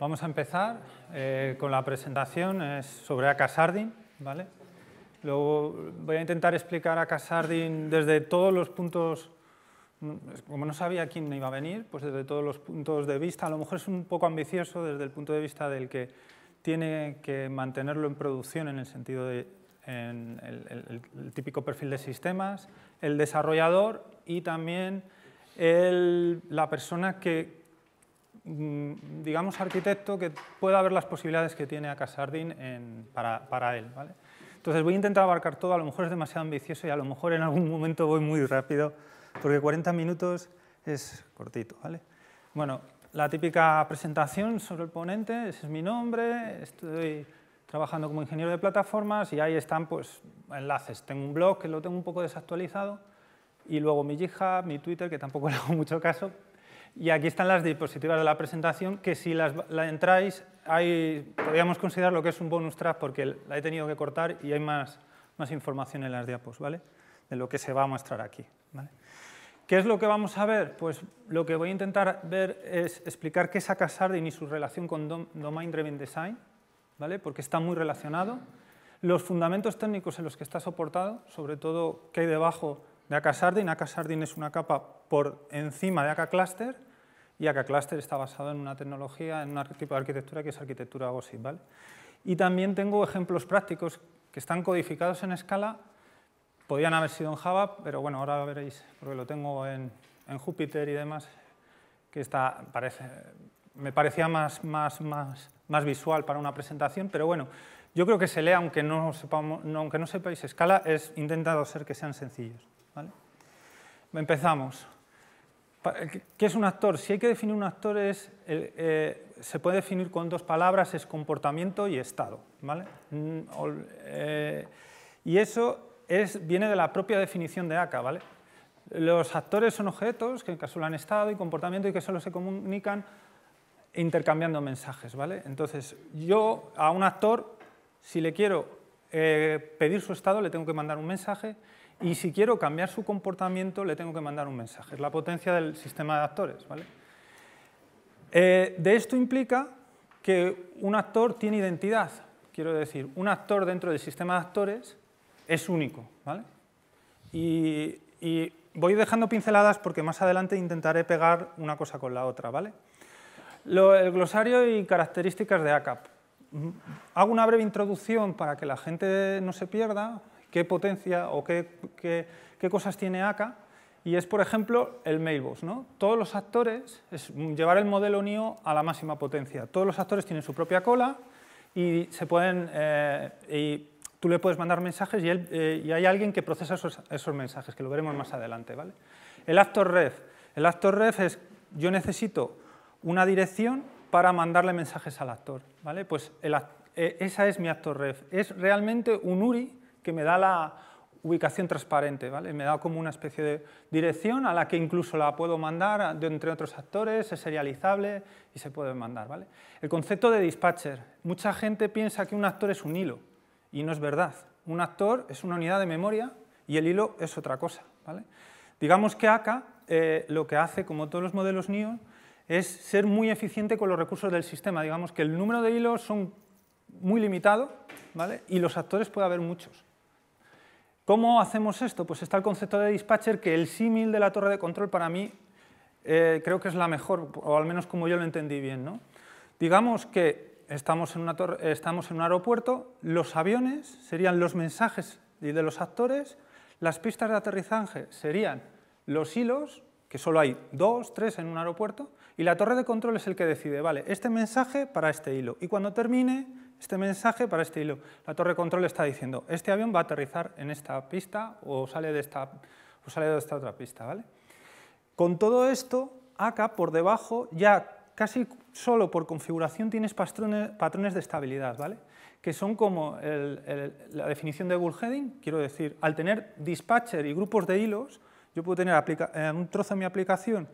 Vamos a empezar eh, con la presentación sobre Acasardin. ¿vale? Luego voy a intentar explicar Sardin desde todos los puntos, mm, como no sabía quién iba a venir, pues desde todos los puntos de vista. A lo mejor es un poco ambicioso desde el punto de vista del que tiene que mantenerlo en producción en el sentido de típico perfil de sistemas, el desarrollador y también la persona que, Mm, digamos, arquitecto que pueda ver las posibilidades que tiene Acasardin en, para, para, él. ¿vale? Entonces voy a intentar abarcar todo, a lo mejor es demasiado ambicioso y a lo mejor en algún momento voy muy rápido, porque 40 minutos es cortito. ¿vale? Bueno, la típica presentación sobre el ponente, ese es mi nombre, estoy trabajando como ingeniero de plataformas y ahí están pues, enlaces. Tengo un blog que lo tengo un poco desactualizado y luego mi GitHub, mi Twitter, que tampoco le hago mucho caso, y aquí están las diapositivas de la presentación, que si las la entráis, hay, podríamos considerar lo que es un bonus track porque la he tenido que cortar y hay más, más información en las diapos, ¿vale? De lo que se va a mostrar aquí, ¿vale? ¿Qué es lo que vamos a ver? Pues lo que voy a intentar ver es explicar qué es Akasardin y su relación con Domain Driven Design, ¿vale? porque está muy relacionado. Los fundamentos técnicos en los que está soportado, sobre todo qué hay debajo de AK Sardine, es una capa por encima de AK Cluster y AK Cluster está basado en una tecnología, en un tipo de arquitectura que es arquitectura OSI. ¿vale? Y también tengo ejemplos prácticos que están codificados en escala. Podían haber sido en Java, pero bueno, ahora veréis, porque lo tengo en, en Júpiter y demás, que está, parece, me parecía más, más, más, visual para una presentación, pero bueno, yo creo que se lee, aunque no, aunque no sepáis escala, es intentado ser que sean sencillos. ¿vale? Empezamos. Eh, ¿Qué es un actor? Si hay que definir un actor, es, eh, se puede definir con dos palabras, es comportamiento y estado. ¿vale? Mm, eh, y eso es, viene de la propia definición de ACA. ¿vale? Los actores son objetos que encapsulan estado y comportamiento y que solo se comunican intercambiando mensajes. ¿vale? Entonces, yo a un actor, si le quiero pedir su estado, le tengo que mandar un mensaje y si quiero cambiar su comportamiento, le tengo que mandar un mensaje. Es la potencia del sistema de actores. Eh, de esto implica que un actor tiene identidad. Quiero decir, un actor dentro del sistema de actores es único. Y, voy dejando pinceladas porque más adelante intentaré pegar una cosa con la otra. ¿vale? el glosario y características de ACAP. Mm, hago una breve introducción para que la gente no se pierda qué potencia o qué, qué, cosas tiene acá y es, por ejemplo, el Mailbox. ¿no? Todos los actores, es llevar el modelo NIO a la máxima potencia. Todos los actores tienen su propia cola y se pueden... Eh, y tú le puedes mandar mensajes y, él, eh, y hay alguien que procesa esos, esos, mensajes, que lo veremos más adelante. ¿vale? El actor ref. El actor ref es, yo necesito una dirección para mandarle mensajes al actor. ¿vale? Pues eh, esa es mi actor ref. Es realmente un URI que me da la ubicación transparente, ¿vale? Me da como una especie de dirección a la que incluso la puedo mandar de entre otros actores, es serializable y se puede mandar, ¿vale? El concepto de dispatcher. Mucha gente piensa que un actor es un hilo y no es verdad. Un actor es una unidad de memoria y el hilo es otra cosa, ¿vale? Digamos que acá eh, lo que hace, como todos los modelos NIO, es ser muy eficiente con los recursos del sistema. Digamos que el número de hilos son muy limitado ¿vale? y los actores puede haber muchos. ¿Cómo hacemos esto? Pues está el concepto de dispatcher, que el símil de la torre de control para mí eh, creo que es la mejor, o al menos como yo lo entendí bien. ¿no? Digamos que estamos en un aeropuerto, los aviones serían los mensajes de los actores, las pistas de aterrizaje serían los hilos, que solo hay dos, tres en un aeropuerto, y la torre de control es el que decide, vale, este mensaje para este hilo. Y cuando termine, este mensaje para este hilo, la torre control está diciendo, este avión va a aterrizar en esta pista o sale de esta, o sale de esta otra pista. ¿vale? Con todo esto, acá por debajo ya casi solo por configuración tienes patrones, patrones de estabilidad, ¿vale? que son como la definición de bullheading. quiero decir, al tener dispatcher y grupos de hilos, yo puedo tener eh, un trozo de mi aplicación,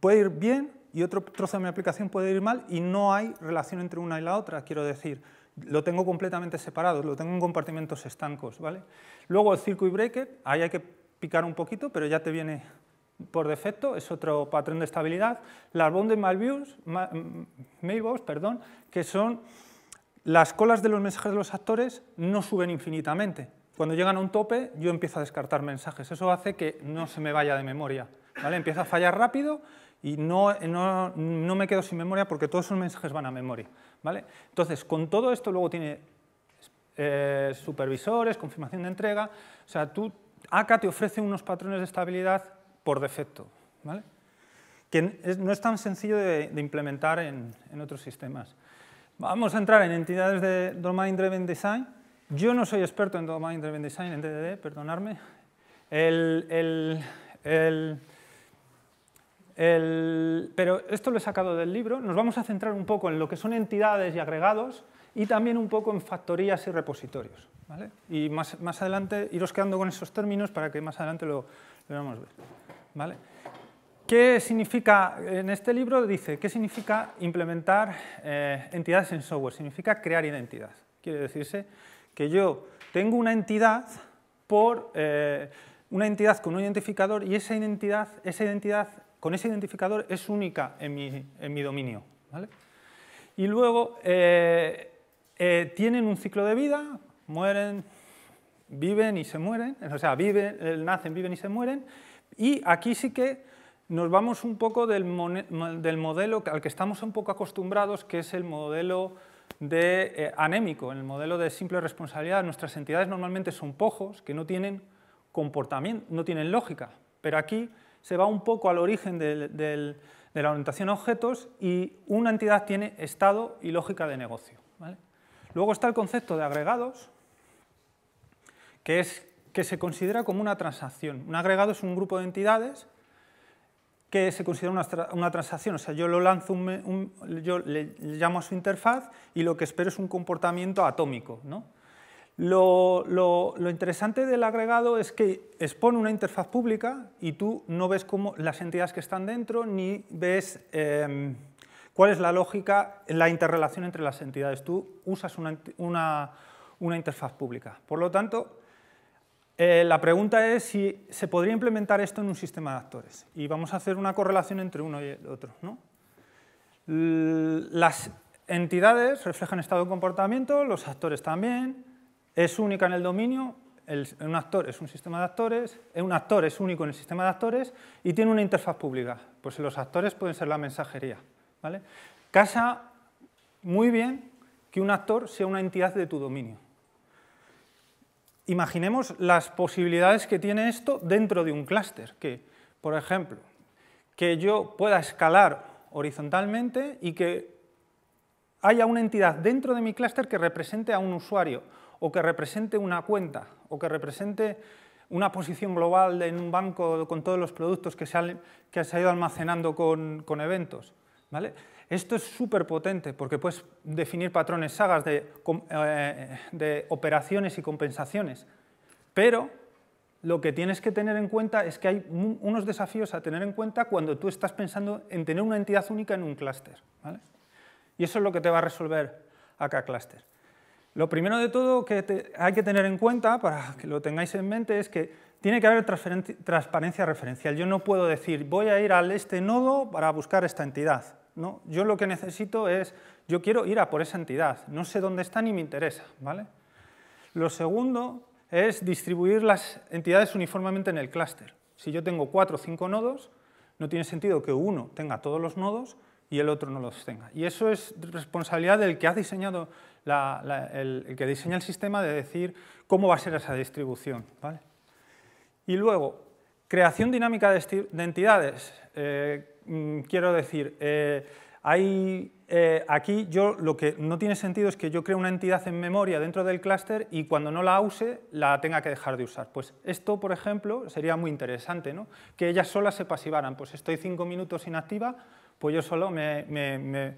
puede ir bien y otro trozo de mi aplicación puede ir mal y no hay relación entre una y la otra, quiero decir. Lo tengo completamente separado, lo tengo en compartimentos estancos. ¿vale? Luego el circuit breaker, ahí hay que picar un poquito, pero ya te viene por defecto, es otro patrón de estabilidad. Las bounded mailbox, mm, mailbox perdón, que son las colas de los mensajes de los actores no suben infinitamente. Cuando llegan a un tope, yo empiezo a descartar mensajes. Eso hace que no se me vaya de memoria. ¿vale? Empieza a fallar rápido y no, no, me quedo sin memoria porque todos esos mensajes van a memoria. ¿vale? Entonces, con todo esto luego tiene eh, supervisores, confirmación de entrega, o sea, tú, acá te ofrece unos patrones de estabilidad por defecto, ¿vale? que no es tan sencillo de, implementar en, otros sistemas. Vamos a entrar en entidades de Domain Driven Design. Yo no soy experto en Domain Driven Design, en DDD, perdonarme. el pero esto lo he sacado del libro. Nos vamos a centrar un poco en lo que son entidades y agregados y también un poco en factorías y repositorios. ¿vale? Y más, más, adelante iros quedando con esos términos para que más adelante lo, veamos. ver. ¿vale? ¿Qué significa, en este libro dice, qué significa implementar eh, entidades en software? Significa crear identidad. Quiere decirse que yo tengo una entidad por... Eh, una entidad con un identificador y esa identidad, esa identidad con ese identificador es única en mi, dominio. Y luego eh, eh, tienen un ciclo de vida, mueren, viven y se mueren, o sea, viven, eh, nacen, viven y se mueren, y aquí sí que nos vamos un poco del, modelo al que estamos un poco acostumbrados, que es el modelo de anémico, el modelo de simple responsabilidad, nuestras entidades normalmente son pojos que no tienen comportamiento, no tienen lógica, pero aquí se va un poco al origen de la orientación a objetos y una entidad tiene estado y lógica de negocio. Luego está el concepto de agregados, que, es, que se considera como una transacción. Un agregado es un grupo de entidades que se considera una, transacción. O sea, yo, lo lanzo le, llamo a su interfaz y lo que espero es un comportamiento atómico. ¿no? Lo, interesante del agregado es que expone una interfaz pública y tú no ves cómo las entidades que están dentro ni ves em, cuál es la lógica, la interrelación entre las entidades. Tú usas una, interfaz pública. Por lo tanto, eh, la pregunta es si se podría implementar esto en un sistema de actores. Y vamos a hacer una correlación entre uno y el otro. Las entidades reflejan estado de comportamiento, los actores también es única en el dominio, un actor es un sistema de actores, un actor es único en el sistema de actores y tiene una interfaz pública. Pues los actores pueden ser la mensajería. ¿vale? Casa muy bien que un actor sea una entidad de tu dominio. Imaginemos las posibilidades que tiene esto dentro de un clúster, que, por ejemplo, que yo pueda escalar horizontalmente y que haya una entidad dentro de mi clúster que represente a un usuario o que represente una cuenta o que represente una posición global en un banco con todos los productos que se, han, que se ha ido almacenando con, eventos. ¿vale? Esto es súper potente porque puedes definir patrones, sagas eh, de, operaciones y compensaciones, pero lo que tienes que tener en cuenta es que hay unos desafíos a tener en cuenta cuando tú estás pensando en tener una entidad única en un clúster. Y eso es lo que te va a resolver acá Cluster. Lo primero de todo que hay que tener en cuenta, para que lo tengáis en mente, es que tiene que haber transparencia referencial. Yo no puedo decir, voy a ir al este nodo para buscar esta entidad. No, yo lo que necesito es, yo quiero ir a por esa entidad, no sé dónde está ni me interesa. ¿vale? Lo segundo es distribuir las entidades uniformemente en el clúster. Si yo tengo cuatro o cinco nodos, no tiene sentido que uno tenga todos los nodos y el otro no los tenga. Y eso es responsabilidad del que ha diseñado el, que diseña el sistema de decir cómo va a ser esa distribución. Y luego, creación dinámica de, entidades. Eh, mm, quiero decir, eh, hay, eh, aquí yo lo que no tiene sentido es que yo cree una entidad en memoria dentro del clúster y cuando no la use la tenga que dejar de usar. Pues esto, por ejemplo, sería muy interesante, ¿no? que ellas solas se pasivaran. Pues estoy cinco minutos inactiva, pues yo solo me,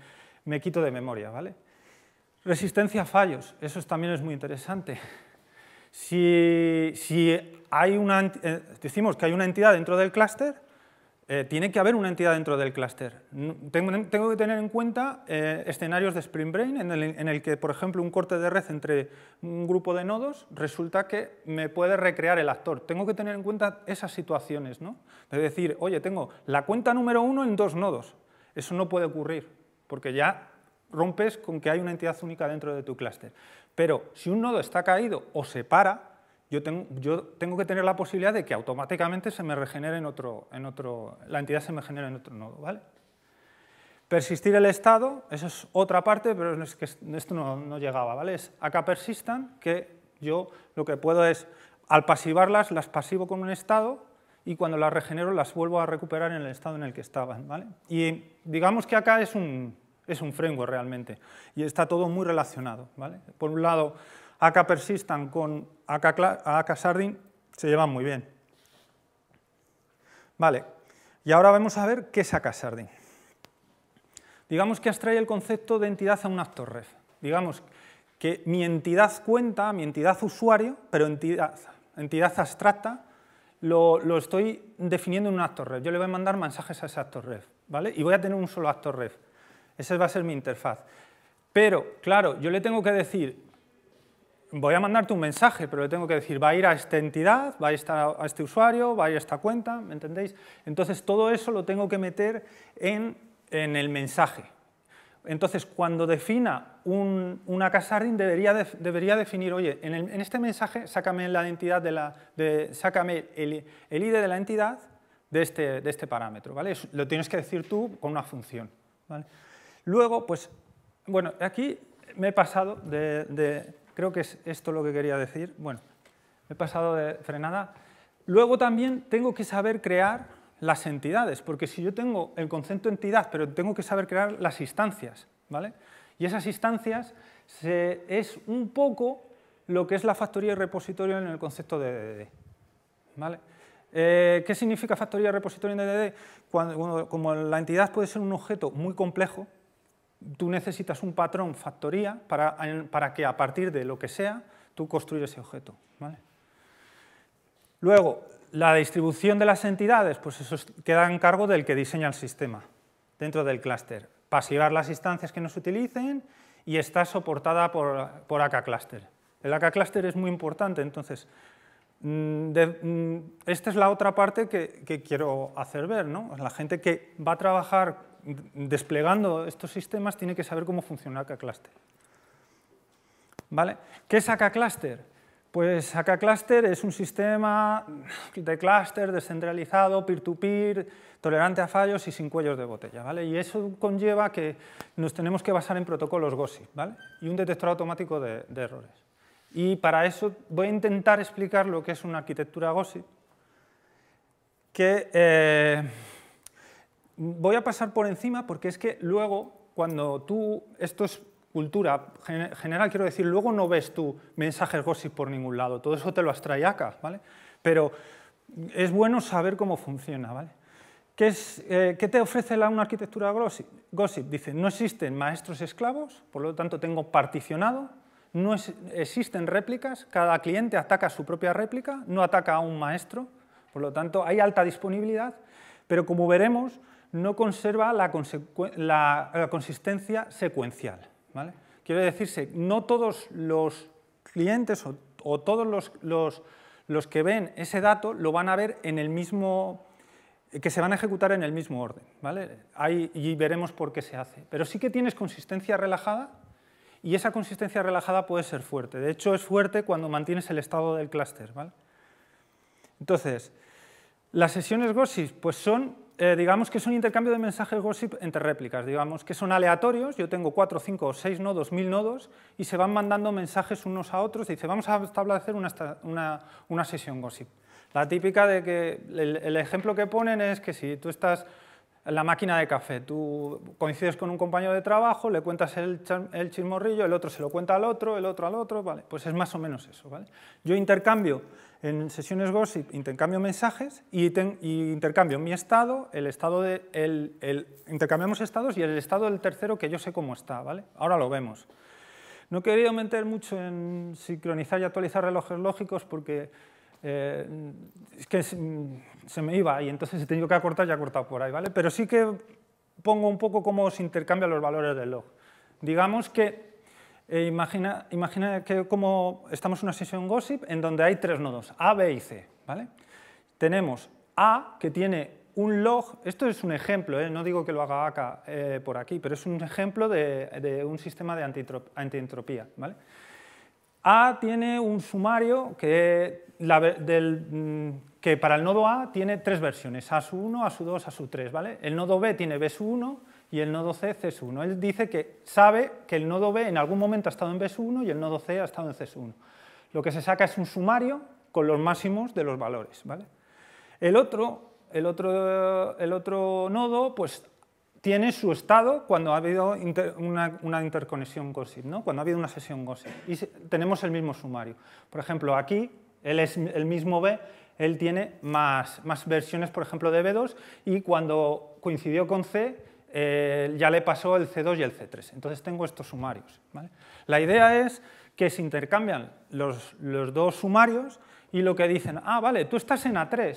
me quito de memoria. ¿vale? Resistencia a fallos, eso también es muy interesante. Si, hay una, eh, decimos que hay una entidad dentro del clúster, eh, tiene que haber una entidad dentro del clúster. Tengo, que tener en cuenta eh, escenarios de Spring Brain en el, en el, que, por ejemplo, un corte de red entre un grupo de nodos resulta que me puede recrear el actor. Tengo que tener en cuenta esas situaciones, ¿no? De decir, oye, tengo la cuenta número uno en dos nodos. Eso no puede ocurrir, porque ya rompes con que hay una entidad única dentro de tu clúster. Pero si un nodo está caído o se para, yo tengo, yo tengo, que tener la posibilidad de que automáticamente se me regenere en otro, en otro, la entidad se me genere en otro nodo. ¿vale? Persistir el estado, eso es otra parte, pero es que esto no, llegaba. ¿vale? acá persistan, que yo lo que puedo es, al pasivarlas, las pasivo con un estado y cuando las regenero las vuelvo a recuperar en el estado en el que estaban. ¿vale? Y digamos que acá es un, es un framework realmente y está todo muy relacionado. ¿vale? Por un lado, AK persistan con AK, Sardin se llevan muy bien. Vale, y ahora vamos a ver qué es AK Sardin. Digamos que abstrae el concepto de entidad a un actor ref. Digamos que mi entidad cuenta, mi entidad usuario, pero entidad, entidad abstracta, lo, lo, estoy definiendo en un actor ref. Yo le voy a mandar mensajes a ese actor ref, ¿vale? Y voy a tener un solo actor ref. Esa va a ser mi interfaz. Pero, claro, yo le tengo que decir, voy a mandarte un mensaje, pero le tengo que decir, va a ir a esta entidad, va a, estar a este usuario, va a ir a esta cuenta, ¿me entendéis? Entonces, todo eso lo tengo que meter en, en el mensaje. Entonces, cuando defina una casa debería, debería definir, oye, en, este mensaje, sácame, la entidad de la, sácame el, el, ID de la entidad de este, de este parámetro, ¿vale? lo tienes que decir tú con una función, ¿vale? Luego, pues, bueno, aquí me he pasado de, creo que es esto lo que quería decir, bueno, me he pasado de frenada. Luego también tengo que saber crear las entidades, porque si yo tengo el concepto entidad, pero tengo que saber crear las instancias, ¿vale? Y esas instancias es un poco lo que es la factoría y repositorio en el concepto de DDD. ¿vale? Eh, ¿Qué significa factoría y repositorio en DDD? Cuando, como la entidad puede ser un objeto muy complejo, tú necesitas un patrón factoría para, que a partir de lo que sea tú construyas ese objeto. ¿vale? Luego, la distribución de las entidades, pues eso queda en cargo del que diseña el sistema dentro del clúster. Pasivar las instancias que nos utilicen y está soportada por, por AK Cluster. El AK Cluster es muy importante, entonces, mm, mm, esta es la otra parte que, quiero hacer ver, ¿no? La gente que va a trabajar desplegando estos sistemas tiene que saber cómo funciona AK Cluster. ¿Vale? ¿Qué es AK Cluster? Pues AK Cluster es un sistema de clúster descentralizado, peer-to-peer, tolerante a fallos y sin cuellos de botella. ¿vale? Y eso conlleva que nos tenemos que basar en protocolos GOSI ¿vale? y un detector automático de, errores. Y para eso voy a intentar explicar lo que es una arquitectura GOSI, que eh, voy a pasar por encima porque es que luego, cuando tú, esto es cultura general, quiero decir, luego no ves tu mensajes gossip por ningún lado, todo eso te lo acá ¿vale? Pero es bueno saber cómo funciona, ¿vale? ¿Qué, eh, te ofrece la, una arquitectura gossip? Dice, no existen maestros esclavos, por lo tanto tengo particionado, no existen réplicas, cada cliente ataca su propia réplica, no ataca a un maestro, por lo tanto hay alta disponibilidad, pero como veremos, no conserva la, consistencia secuencial. ¿vale? Quiere decirse, no todos los clientes o, todos los, que ven ese dato lo van a ver en el mismo que se van a ejecutar en el mismo orden. ¿vale? y veremos por qué se hace. Pero sí que tienes consistencia relajada y esa consistencia relajada puede ser fuerte. De hecho, es fuerte cuando mantienes el estado del clúster. ¿vale? Entonces, las sesiones GOSIS pues son eh, digamos que es un intercambio de mensajes gossip entre réplicas, digamos que son aleatorios, yo tengo cuatro cinco o 6 nodos, mil nodos, y se van mandando mensajes unos a otros, y dice, vamos a establecer una, sesión gossip. La típica de que el, ejemplo que ponen es que si tú estás en la máquina de café, tú coincides con un compañero de trabajo, le cuentas el, el chismorrillo, el otro se lo cuenta al otro, el otro al otro, vale, pues es más o menos eso, ¿vale? Yo intercambio en sesiones gossip, intercambio mensajes y, intercambio mi estado, el estado de, el, intercambiamos estados y el estado del tercero que yo sé cómo está, ¿vale? Ahora lo vemos. No he querido meter mucho en sincronizar y actualizar relojes lógicos porque eh, es que se me iba y entonces he tenido que acortar y he cortado por ahí, ¿vale? Pero sí que pongo un poco cómo se intercambian los valores del log. Digamos que e imagina, que como estamos en una sesión gossip en donde hay tres nodos, A, B y C. ¿vale? Tenemos A que tiene un log, esto es un ejemplo, ¿eh? no digo que lo haga acá eh, por aquí, pero es un ejemplo de, un sistema de antientropía. ¿vale? A tiene un sumario que, mm, que para el nodo A tiene tres versiones, A1, A2, A3. ¿vale? El nodo B tiene B1, y el nodo C C1. Él dice que sabe que el nodo B en algún momento ha estado en B1 y el nodo C ha estado en C1. Lo que se saca es un sumario con los máximos de los valores. ¿vale? El, otro, el, otro, el otro nodo pues, tiene su estado cuando ha habido una, interconexión gossip, ¿no? cuando ha habido una sesión gossip. Y tenemos el mismo sumario. Por ejemplo, aquí él es el mismo B, él tiene más, más versiones, por ejemplo, de B2 y cuando coincidió con C eh, ya le pasó el C2 y el C3. Entonces tengo estos sumarios. La idea es que se intercambian los, dos sumarios y lo que dicen, ah, vale, tú estás en A3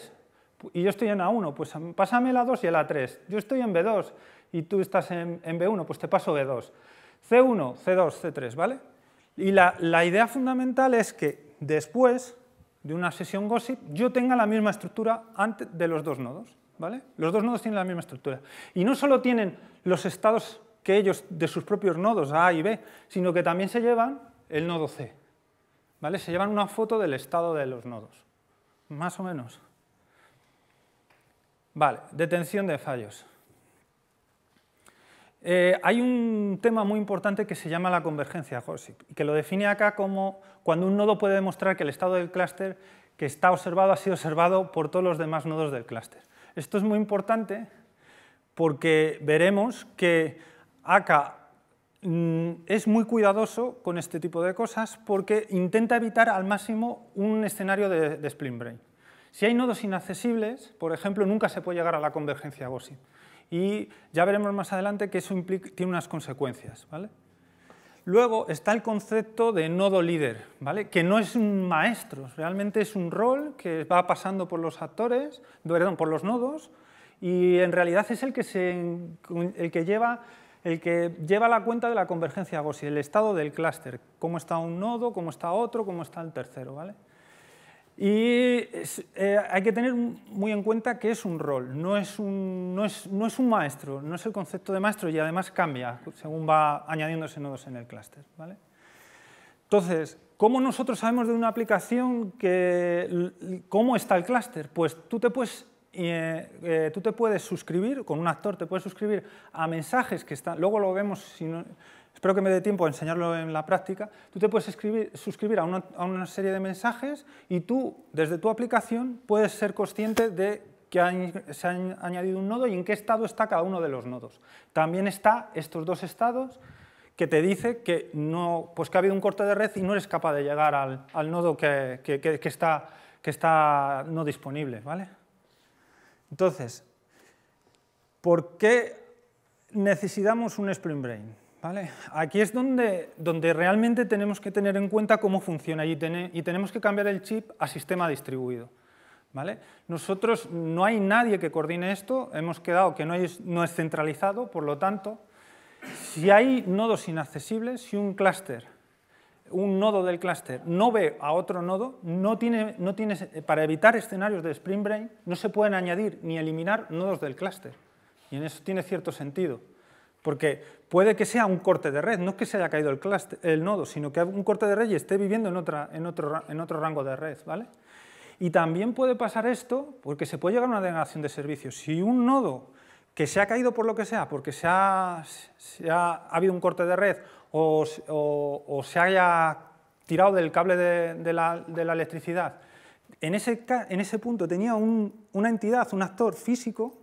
y yo estoy en A1, pues pásame el A2 y el A3. Yo estoy en B2 y tú estás en, B1, pues te paso B2. C1, C2, C3, ¿vale? Y la, idea fundamental es que después de una sesión gossip yo tenga la misma estructura antes de los dos nodos. Los dos nodos tienen la misma estructura. Y no solo tienen los estados que ellos de sus propios nodos A y B, sino que también se llevan el nodo C. ¿Vale? Se llevan una foto del estado de los nodos. Más o menos. Vale, detención de fallos. Eh, hay un tema muy importante que se llama la convergencia Gossip, que lo define acá como cuando un nodo puede demostrar que el estado del clúster que está observado ha sido observado por todos los demás nodos del clúster. Esto es muy importante porque veremos que ACA mm, es muy cuidadoso con este tipo de cosas porque intenta evitar al máximo un escenario de, de brain. Si hay nodos inaccesibles, por ejemplo, nunca se puede llegar a la convergencia GOSI. Y ya veremos más adelante que eso tiene unas consecuencias. ¿vale? Luego está el concepto de nodo líder, ¿vale? que no es un maestro, realmente es un rol que va pasando por los actores, perdón, por los nodos, y en realidad es el que, se, que, lleva, el que lleva la cuenta de la convergencia o el estado del clúster, cómo está un nodo, cómo está otro, cómo está el tercero. ¿vale? Y eh, hay que tener muy en cuenta que es un rol, no es un, no es, un maestro, no es el concepto de maestro y además cambia según va añadiéndose nodos en el clúster. ¿vale? Entonces, ¿cómo nosotros sabemos de una aplicación que, cómo está el clúster? Pues tú te puedes eh, eh, tú te puedes suscribir, con un actor te puedes suscribir a mensajes que están, luego lo vemos si no, Espero que me dé tiempo a enseñarlo en la práctica. Tú te puedes suscribir a una, serie de mensajes y tú, desde tu aplicación, puedes ser consciente de que se ha añadido un nodo y en qué estado está cada uno de los nodos. También está estos dos estados que te dice que, no, pues que ha habido un corte de red y no eres capaz de llegar al, nodo que, está, que está no disponible. ¿vale? Entonces, ¿por qué necesitamos un Spring Brain? ¿Vale? Aquí es donde, realmente tenemos que tener en cuenta cómo funciona y, y tenemos que cambiar el chip a sistema distribuido. ¿Vale? Nosotros no hay nadie que coordine esto, hemos quedado que no es, centralizado, por lo tanto, si hay nodos inaccesibles, si un clúster, un nodo del clúster no ve a otro nodo, no tiene, no tiene, para evitar escenarios de Spring Brain no se pueden añadir ni eliminar nodos del clúster. Y en eso tiene cierto sentido. Porque puede que sea un corte de red, no es que se haya caído el, nodo, sino que un corte de red y esté viviendo en, otra, en, otro, rango de red. ¿vale? Y también puede pasar esto porque se puede llegar a una denegación de servicios. Si un nodo que se ha caído por lo que sea, porque se ha, habido un corte de red o, se haya tirado del cable de, la, electricidad, en ese, punto tenía una entidad, un actor físico,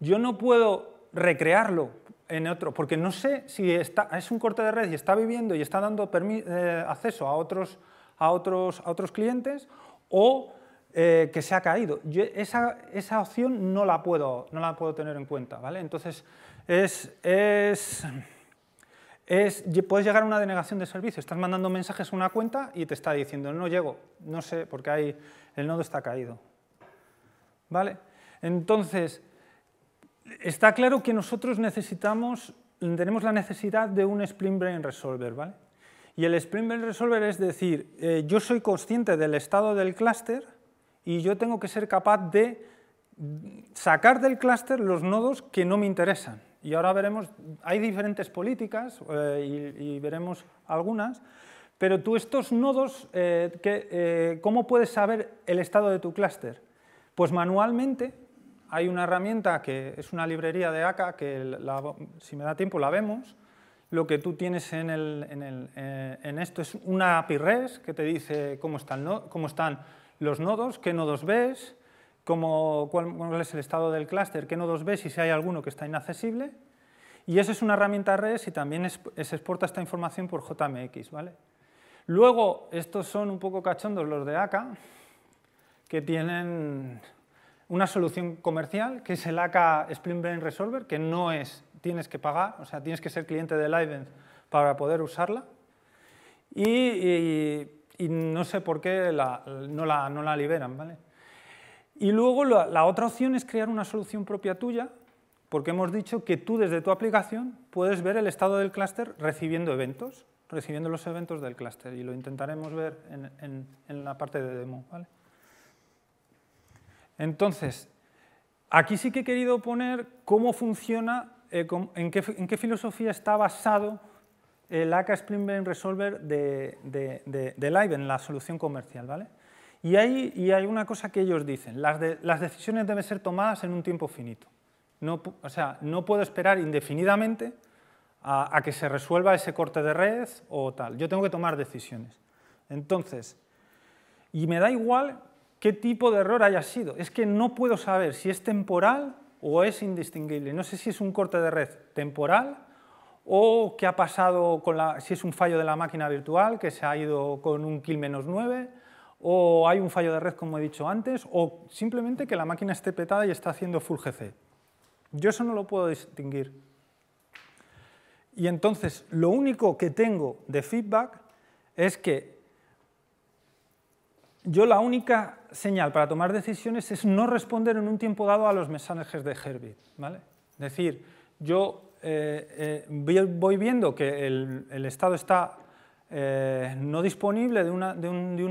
yo no puedo recrearlo en otro, porque no sé si es un corte de red y está viviendo y está dando eh, acceso a otros, a, otros, a otros clientes o eh, que se ha caído. esa, opción no la, puedo, no la puedo tener en cuenta. ¿vale? Entonces, es, es, puedes llegar a una denegación de servicio. Estás mandando mensajes a una cuenta y te está diciendo, no llego, no sé, porque hay, el nodo está caído. ¿Vale? Entonces, está claro que nosotros necesitamos, tenemos la necesidad de un Spring Brain Resolver, ¿vale? Y el Spring Brain Resolver es decir, eh, yo soy consciente del estado del clúster y yo tengo que ser capaz de sacar del clúster los nodos que no me interesan. Y ahora veremos, hay diferentes políticas eh, y, veremos algunas, pero tú estos nodos, eh, que, ¿cómo puedes saber el estado de tu clúster? Pues manualmente hay una herramienta que es una librería de ACA que si me da tiempo la vemos. Lo que tú tienes en, eh, esto es una API RES que te dice cómo están, cómo están los nodos, qué nodos ves, cuál, es el estado del clúster, qué nodos ves y si hay alguno que está inaccesible. Y esa es una herramienta res y también es, se exporta esta información por JMX. ¿vale? Luego, estos son un poco cachondos los de ACA, que tienen una solución comercial, que es el AK Spring Brain Resolver, que no es, tienes que pagar, o sea, tienes que ser cliente de Livenz para poder usarla. Y, no sé por qué no, la, no, la, liberan, ¿vale? Y luego la, otra opción es crear una solución propia tuya, porque hemos dicho que tú desde tu aplicación puedes ver el estado del clúster recibiendo eventos, recibiendo los eventos del clúster, y lo intentaremos ver en, en, en la parte de demo, ¿vale? Entonces, aquí sí que he querido poner cómo funciona, eh, en, qué, filosofía está basado el AK Spring Resolver de, de, de, la solución comercial. ¿vale? Y, hay, hay una cosa que ellos dicen, las, las decisiones deben ser tomadas en un tiempo finito. No, o sea, no puedo esperar indefinidamente a, a, que se resuelva ese corte de red o tal. Yo tengo que tomar decisiones. Entonces, y me da igual qué tipo de error haya sido. Es que no puedo saber si es temporal o es indistinguible. No sé si es un corte de red temporal o qué ha pasado si es un fallo de la máquina virtual que se ha ido con un kill menos 9 o hay un fallo de red como he dicho antes o simplemente que la máquina esté petada y está haciendo full GC. Yo eso no lo puedo distinguir. Y entonces lo único que tengo de feedback es que yo la única señal para tomar decisiones es no responder en un tiempo dado a los mensajes de Herbit. ¿vale? Es decir, yo eh, eh, voy viendo que el, estado está eh, no disponible de, un,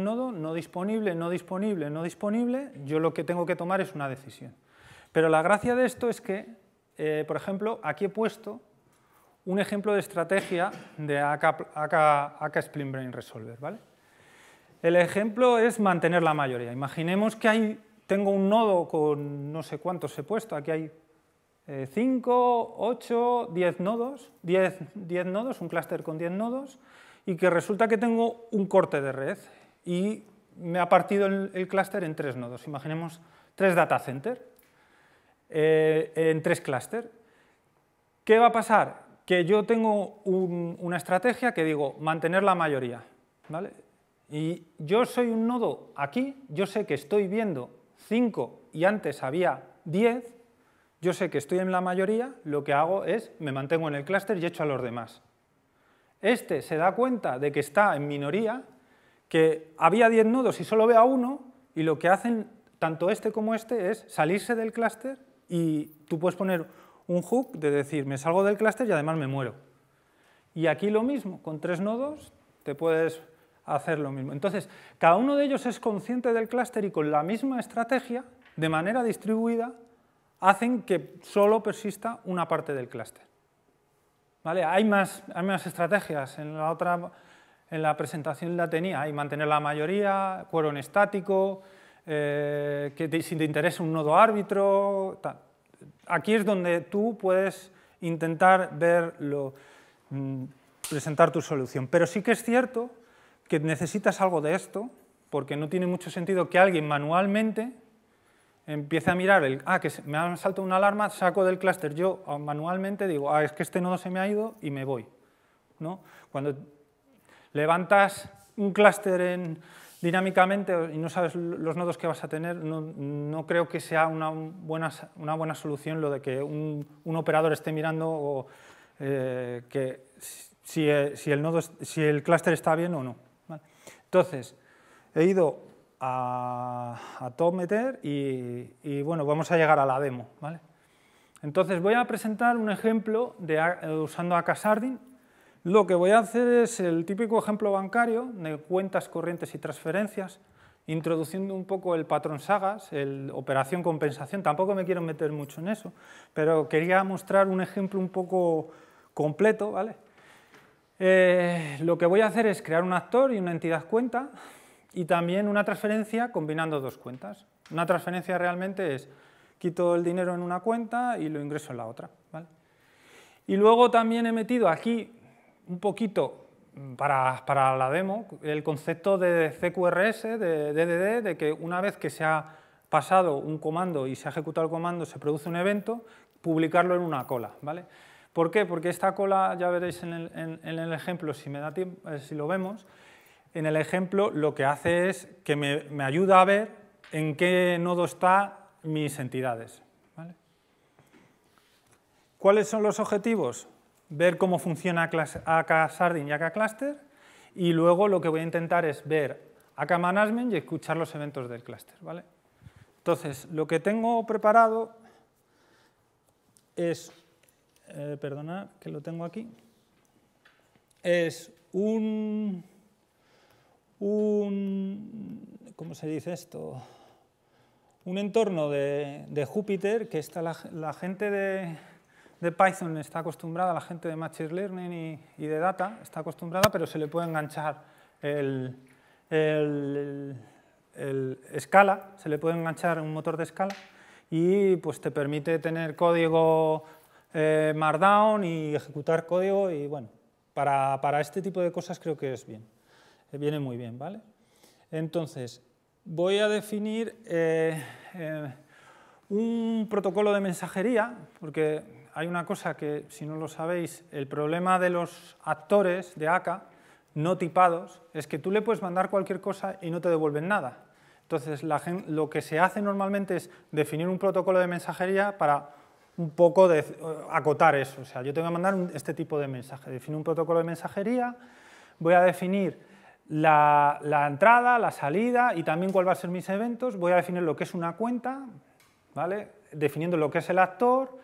nodo, no disponible, no disponible, no disponible, yo lo que tengo que tomar es una decisión. Pero la gracia de esto es que, por ejemplo, aquí he puesto un ejemplo de estrategia de AK, Brain Resolver. ¿vale? El ejemplo es mantener la mayoría. Imaginemos que hay, tengo un nodo con no sé cuántos he puesto, aquí hay 5, 8, 10 nodos, 10, nodos, un clúster con 10 nodos, y que resulta que tengo un corte de red y me ha partido el, clúster en tres nodos. Imaginemos tres data center eh, en tres clúster. ¿Qué va a pasar? Que yo tengo una estrategia que digo mantener la mayoría. ¿vale? y yo soy un nodo aquí, yo sé que estoy viendo 5 y antes había 10, yo sé que estoy en la mayoría, lo que hago es me mantengo en el clúster y echo a los demás. Este se da cuenta de que está en minoría, que había 10 nodos y solo ve a uno, y lo que hacen tanto este como este es salirse del clúster y tú puedes poner un hook de decir, me salgo del clúster y además me muero. Y aquí lo mismo, con tres nodos te puedes hacer lo mismo. Entonces, cada uno de ellos es consciente del clúster y con la misma estrategia, de manera distribuida, hacen que solo persista una parte del clúster. ¿Vale? Hay, más, hay más estrategias, en la otra en la presentación la tenía, hay mantener la mayoría, en estático, eh, que sin si te interesa un nodo árbitro, Aquí es donde tú puedes intentar verlo, mm, presentar tu solución. Pero sí que es cierto necesitas algo de esto, porque no tiene mucho sentido que alguien manualmente empiece a mirar, el, ah, que me ha saltado una alarma, saco del clúster. Yo ah, manualmente digo, ah, es que este nodo se me ha ido y me voy. ¿no? Cuando levantas un clúster dinámicamente y no sabes los nodos que vas a tener, no, creo que sea una buena, una buena, solución lo de que un, operador esté mirando eh, que si, si, el nodo, si el clúster está bien o no. Entonces, he ido a, todo meter y, bueno, vamos a llegar a la demo. ¿vale? Entonces voy a presentar un ejemplo de, eh, usando Akasardin. Lo que voy a hacer es el típico ejemplo bancario de cuentas corrientes y transferencias, introduciendo un poco el patrón sagas, el operación compensación. Tampoco me quiero meter mucho en eso, pero quería mostrar un ejemplo un poco completo, ¿vale? Eh, lo que voy a hacer es crear un actor y una entidad cuenta y también una transferencia combinando dos cuentas. Una transferencia realmente es quito el dinero en una cuenta y lo ingreso en la otra. ¿vale? Y luego también he metido aquí un poquito mm, para, para la demo el concepto de CQRS, de DDD, de que una vez que se ha pasado un comando y se ha ejecutado el comando se produce un evento, publicarlo en una cola. ¿vale? ¿Por qué? Porque esta cola, ya veréis en el, ejemplo, si, me da eh, si lo vemos, en el ejemplo lo que hace es que me, ayuda a ver en qué nodo están mis entidades. ¿Cuáles son los objetivos? Ver cómo funciona AK Sardin y AK Cluster y luego lo que voy a intentar es ver AK Management y escuchar los eventos del cluster. ¿vale? Entonces, lo que tengo preparado es eh, perdonad que lo tengo aquí, es un, un ¿cómo se dice esto? Un entorno de, de Júpiter que está la, gente de, Python está acostumbrada, la gente de Machine Learning y, y de Data está acostumbrada, pero se le puede enganchar el, el, el escala, se le puede enganchar un motor de escala y pues te permite tener código eh, Markdown y ejecutar código y bueno, para, para, este tipo de cosas creo que es bien, eh, viene muy bien, ¿vale? Entonces, voy a definir eh, un protocolo de mensajería, porque hay una cosa que, si no lo sabéis, el problema de los actores de ACA no tipados es que tú le puedes mandar cualquier cosa y no te devuelven nada. Entonces, la lo que se hace normalmente es definir un protocolo de mensajería para un poco de eh, acotar eso. O sea, yo tengo que mandar este tipo de mensaje. Defino un protocolo de mensajería, voy a definir la, entrada, la salida y también cuál va a ser mis eventos. Voy a definir lo que es una cuenta, ¿vale? definiendo lo que es el actor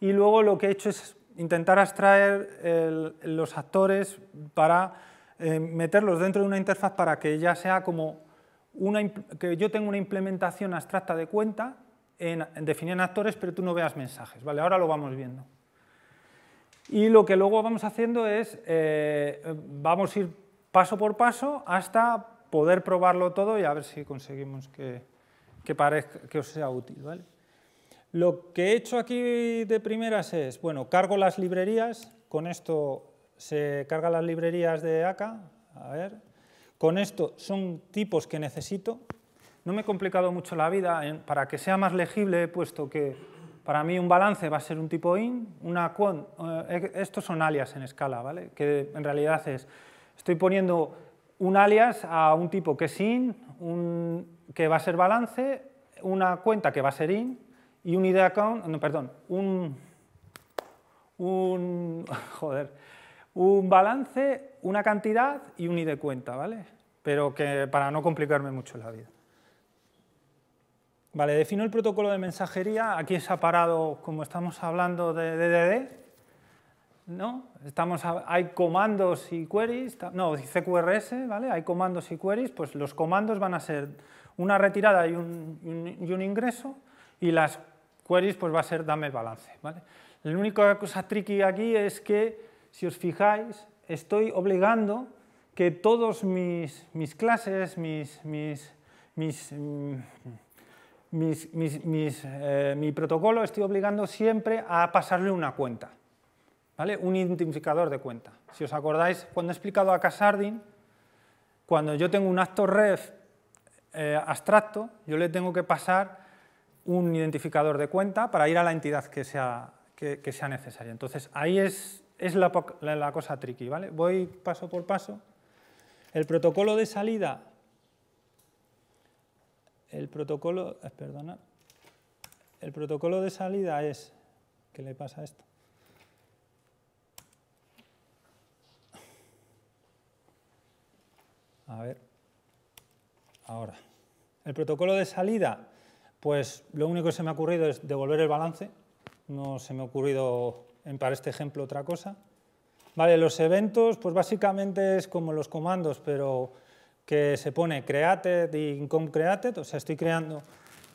y luego lo que he hecho es intentar abstraer los actores para eh, meterlos dentro de una interfaz para que ya sea como una, que yo tenga una implementación abstracta de cuenta en, en, actores, pero tú no veas mensajes. ¿vale? Ahora lo vamos viendo. Y lo que luego vamos haciendo es, eh, vamos a ir paso por paso hasta poder probarlo todo y a ver si conseguimos que, parezca, que os sea útil. Lo que he hecho aquí de primeras es, bueno, cargo las librerías, con esto se cargan las librerías de acá. a ver, con esto son tipos que necesito, no me he complicado mucho la vida. Para que sea más legible he puesto que para mí un balance va a ser un tipo in, una con, eh, eh, estos son alias en escala, ¿vale? que en realidad es, estoy poniendo un alias a un tipo que es in, un, que va a ser balance, una cuenta que va a ser in y un ID account, no, perdón, un, un, joder, un balance, una cantidad y un id cuenta, ¿vale? Pero que para no complicarme mucho la vida. Vale, defino el protocolo de mensajería. Aquí se ha parado, como estamos hablando de DDD, ¿no? Estamos hay comandos y queries, no, CQRS, ¿vale? Hay comandos y queries, pues los comandos van a ser una retirada y un, ingreso y las queries pues va a ser dame balance, ¿vale? La única cosa tricky aquí es que, si os fijáis, estoy obligando que todos mis, mis clases, mis, mis mm, eh, mi protocolo estoy obligando siempre a pasarle una cuenta, ¿vale? un identificador de cuenta. Si os acordáis, cuando he explicado a Casardin, cuando yo tengo un acto ref eh, abstracto, yo le tengo que pasar un identificador de cuenta para ir a la entidad que sea, sea necesaria. Entonces, ahí es, es la, la cosa tricky. ¿vale? Voy paso por paso. El protocolo de salida el protocolo, eh, el protocolo de salida es, ¿qué le pasa a esto? A ver, ahora, el protocolo de salida, pues lo único que se me ha ocurrido es devolver el balance, no se me ha ocurrido para este ejemplo otra cosa. Vale, los eventos, pues básicamente es como los comandos, pero que se pone created y income created, o sea, estoy creando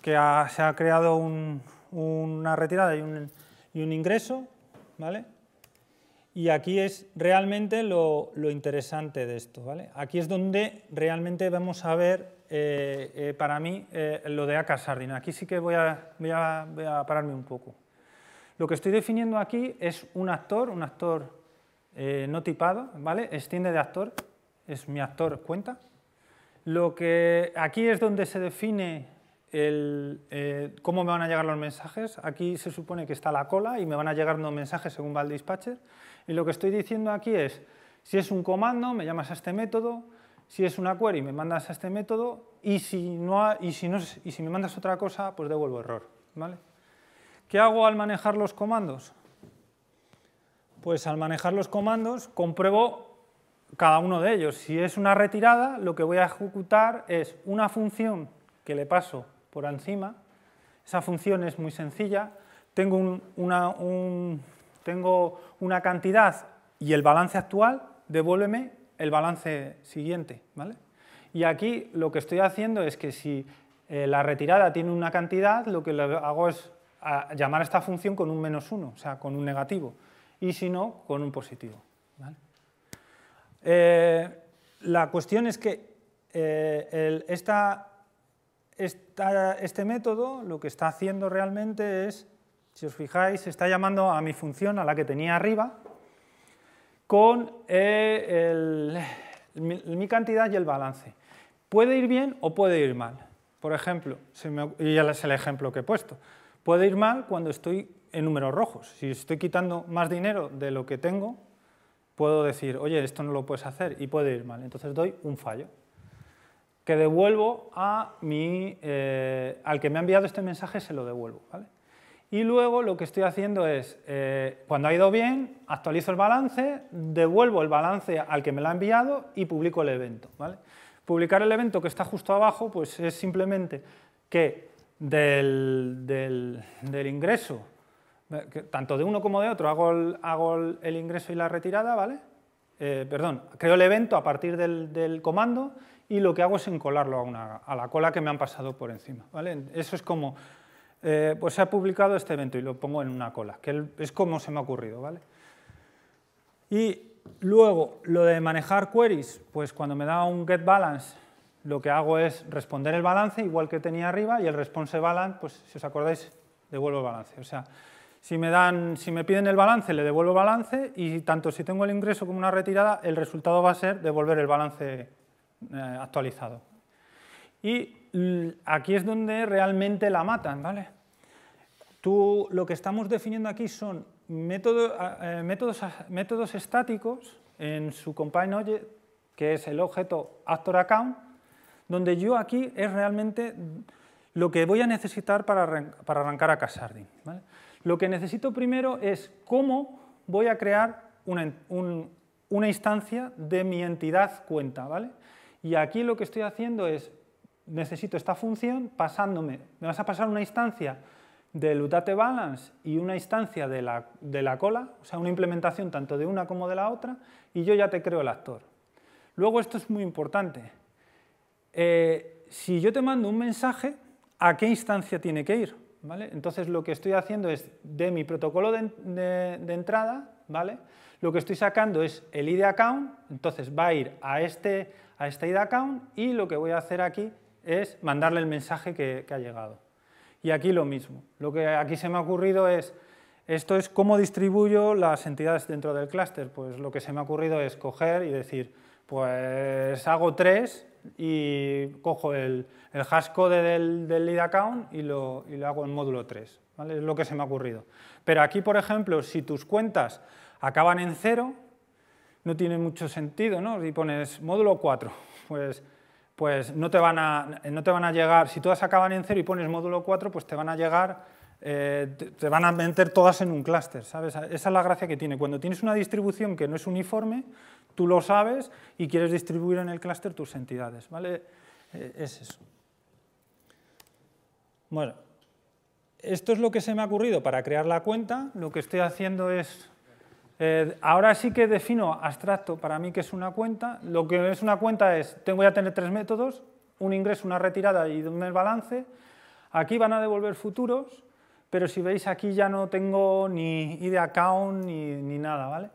que se ha creado una retirada y un, ingreso, ¿vale? Y aquí es realmente lo, interesante de esto, ¿vale? Aquí es donde realmente vamos a ver, eh, eh, para mí, eh, lo de AK Sardina. Aquí sí que voy a, voy a, pararme un poco. Lo que estoy definiendo aquí es un actor, un actor no tipado, ¿vale? Extiende de actor, es mi actor cuenta, lo que aquí es donde se define eh, cómo me van a llegar los mensajes. Aquí se supone que está la cola y me van a llegar unos mensajes según va el dispatcher. Y lo que estoy diciendo aquí es, si es un comando, me llamas a este método, si es una query, me mandas a este método, y si, no y si, no, si me mandas otra cosa, pues devuelvo error. ¿vale? ¿Qué hago al manejar los comandos? Pues al manejar los comandos compruebo cada uno de ellos. Si es una retirada, lo que voy a ejecutar es una función que le paso por encima. Esa función es muy sencilla. Tengo, una, tengo una cantidad y el balance actual, devuélveme el balance siguiente. ¿vale? Y aquí lo que estoy haciendo es que si eh, la retirada tiene una cantidad, lo que le hago es ah, llamar a esta función con un menos uno, o sea, con un negativo, y si no, con un positivo. Eh, la cuestión es que eh, este método lo que está haciendo realmente es, si os fijáis, está llamando a mi función, a la que tenía arriba, con eh, mi, cantidad y el balance. Puede ir bien o puede ir mal. Por ejemplo, y ya es el ejemplo que he puesto, puede ir mal cuando estoy en números rojos. Si estoy quitando más dinero de lo que tengo, puedo decir, oye, esto no lo puedes hacer y puede ir mal. Entonces doy un fallo que devuelvo a mi, eh, al que me ha enviado este mensaje, se lo devuelvo. Y luego lo que estoy haciendo es, eh, cuando ha ido bien, actualizo el balance, devuelvo el balance al que me lo ha enviado y publico el evento. Publicar el evento que está justo abajo pues es simplemente que del, del ingreso tanto de uno como de otro hago el, hago ingreso y la retirada, ¿vale? Eh, perdón, creo el evento a partir del, comando y lo que hago es encolarlo a, una, a la cola que me han pasado por encima, ¿vale? Eso es como, eh, pues se ha publicado este evento y lo pongo en una cola, que es como se me ha ocurrido, ¿vale? Y luego, lo de manejar queries, pues cuando me da un get balance, lo que hago es responder el balance igual que tenía arriba y el response balance, pues si os acordáis, devuelvo el balance. O sea, si me, dan, si me piden el balance, le devuelvo balance y tanto si tengo el ingreso como una retirada, el resultado va a ser devolver el balance eh, actualizado. Y aquí es donde realmente la matan, ¿vale? Tú, lo que estamos definiendo aquí son eh, métodos, métodos estáticos en su Compine Object, que es el objeto actor account, donde yo aquí es realmente lo que voy a necesitar para, arrancar a Casardin. ¿vale? Lo que necesito primero es cómo voy a crear una, instancia de mi entidad cuenta, ¿vale? Y aquí lo que estoy haciendo es, necesito esta función pasándome, me vas a pasar una instancia del UTATE balance y una instancia de la, cola, o sea, una implementación tanto de una como de la otra, y yo ya te creo el actor. Luego esto es muy importante. Eh, si yo te mando un mensaje, ¿a qué instancia tiene que ir? Entonces lo que estoy haciendo es de mi protocolo de, entrada, ¿vale? Lo que estoy sacando es el id account, entonces va a ir a este, a id account y lo que voy a hacer aquí es mandarle el mensaje que, que ha llegado. Y aquí lo mismo. Lo que aquí se me ha ocurrido es, esto es cómo distribuyo las entidades dentro del clúster. Pues lo que se me ha ocurrido es coger y decir, pues hago tres y cojo el, el del, lead account y lo, hago en módulo 3. Es lo que se me ha ocurrido. Pero aquí, por ejemplo, si tus cuentas acaban en cero, no tiene mucho sentido, ¿no? Si pones módulo 4, pues, pues no, te van a, no te van a llegar, si todas acaban en cero y pones módulo 4, pues te van a llegar eh, te van a meter todas en un clúster, ¿sabes? Esa es la gracia que tiene. Cuando tienes una distribución que no es uniforme, tú lo sabes y quieres distribuir en el clúster tus entidades, ¿vale? Eh, es eso. Bueno, esto es lo que se me ha ocurrido para crear la cuenta. Lo que estoy haciendo es... Eh, ahora sí que defino abstracto para mí que es una cuenta. Lo que es una cuenta es, tengo, que tener tres métodos, un ingreso, una retirada y un balance. Aquí van a devolver futuros pero si veis aquí ya no tengo ni id account ni, ni nada, ¿vale?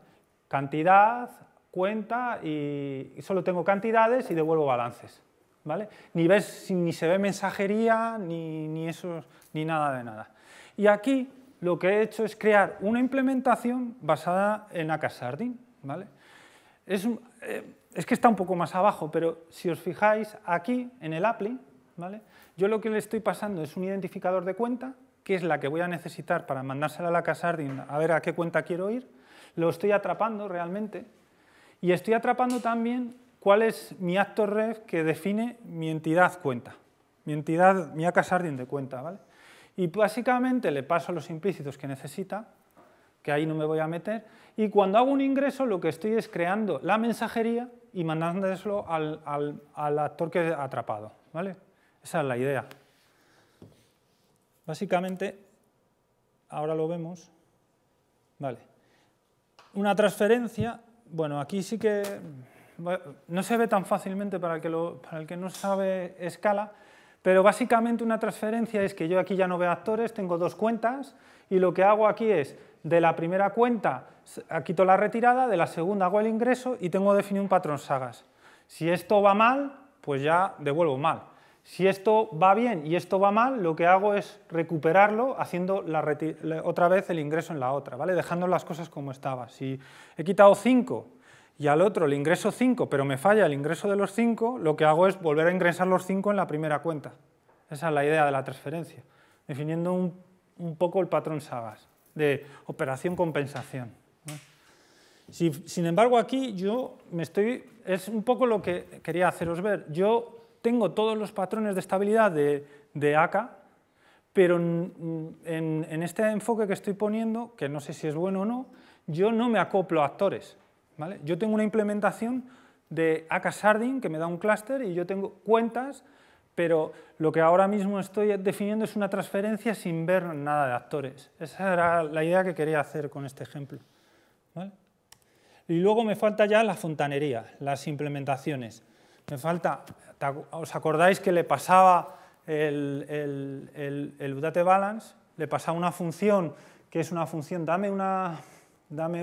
Cantidad, cuenta y, solo tengo cantidades y devuelvo balances, ¿vale? Ni ves, ni se ve mensajería, ni, ni, eso, ni nada de nada. Y aquí lo que he hecho es crear una implementación basada en Akasardin, ¿vale? Eh, es, que está un poco más abajo, pero si os fijáis aquí en el apply, ¿vale? Yo lo que le estoy pasando es un identificador de cuenta que es la que voy a necesitar para mandársela a la Casardin a ver a qué cuenta quiero ir, lo estoy atrapando realmente y estoy atrapando también cuál es mi actor ref que define mi entidad cuenta, mi entidad, mi Casardin de cuenta. ¿vale? Y básicamente le paso los implícitos que necesita, que ahí no me voy a meter, y cuando hago un ingreso lo que estoy es creando la mensajería y mandándoselo al, actor que he atrapado. ¿vale? Esa es la idea. Básicamente, ahora lo vemos, vale. Una transferencia, bueno, aquí sí que no se ve tan fácilmente para el que, para el que no sabe escala, pero básicamente una transferencia es que yo aquí ya no veo actores, tengo dos cuentas y lo que hago aquí es de la primera cuenta ah, quito la retirada, de la segunda hago el ingreso y tengo definido un patrón sagas. Si esto va mal, pues ya devuelvo mal. Si esto va bien y esto va mal, lo que hago es recuperarlo haciendo otra vez el ingreso en la otra, ¿vale? dejando las cosas como estaban. Si he quitado 5 y al otro le ingreso 5, pero me falla el ingreso de los 5, lo que hago es volver a ingresar los 5 en la primera cuenta. Esa es la idea de la transferencia, definiendo un, poco el patrón Sagas de operación-compensación. sin embargo, aquí yo me estoy... Es un poco lo que quería haceros ver. Yo tengo todos los patrones de estabilidad de, de pero en, este enfoque que estoy poniendo, que no sé si es bueno o no, yo no me acoplo a actores. ¿vale? Yo tengo una implementación de ACA Sardin que me da un clúster y yo tengo cuentas, pero lo que ahora mismo estoy definiendo es una transferencia sin ver nada de actores. Esa era la idea que quería hacer con este ejemplo. Y luego me falta ya la fontanería, las implementaciones. Me falta ¿Os acordáis que le pasaba el, el, balance? Le pasaba una función que es una función, dame una, dame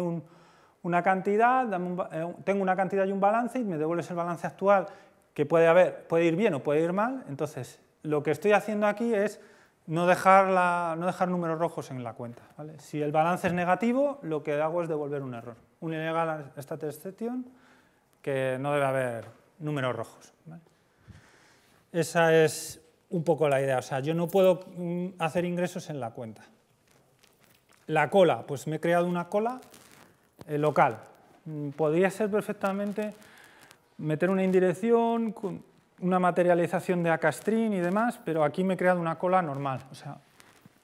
una cantidad, eh, tengo una cantidad y un balance y me devuelves el balance actual que puede haber, puede ir bien o puede ir mal. Entonces, lo que estoy haciendo aquí es no dejar, números rojos en la cuenta. Si el balance es negativo, lo que hago es devolver un error. Un illegal status exception que no debe haber números rojos. Esa es un poco la idea. O sea, yo no puedo mm, hacer ingresos en la cuenta. La cola, pues me he creado una cola eh, local. Mm, podría ser perfectamente meter una indirección, una materialización de acastrín y demás, pero aquí me he creado una cola normal. O sea,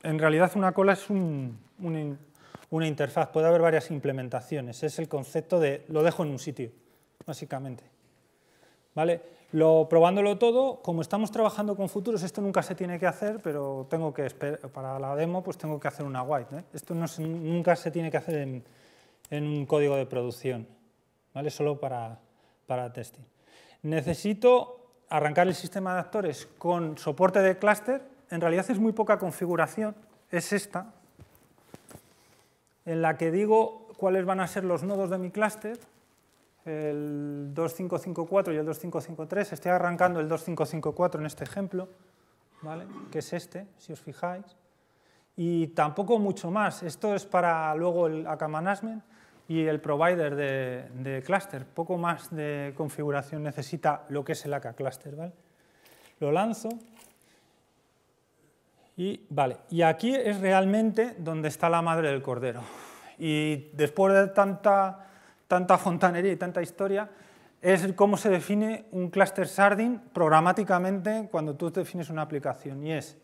en realidad una cola es una interfaz, puede haber varias implementaciones. Es el concepto de lo dejo en un sitio, básicamente. ¿Vale? probándolo todo, como estamos trabajando con futuros, esto nunca se tiene que hacer, pero tengo que para la demo pues tengo que hacer una white. ¿eh? Esto nunca se tiene que hacer en, un código de producción, ¿vale? solo para, para testing. Necesito arrancar el sistema de actores con soporte de clúster. En realidad es muy poca configuración, es esta, en la que digo cuáles van a ser los nodos de mi clúster el 2554 y el 2553. Estoy arrancando el 2554 en este ejemplo, ¿vale? que es este, si os fijáis. Y tampoco mucho más. Esto es para luego el AK Management y el provider de, cluster. Poco más de configuración necesita lo que es el AK Cluster. ¿vale? Lo lanzo. Y, vale, y aquí es realmente donde está la madre del cordero. Y después de tanta tanta fontanería y tanta historia, es cómo se define un cluster sardin programáticamente cuando tú defines una aplicación. Y es,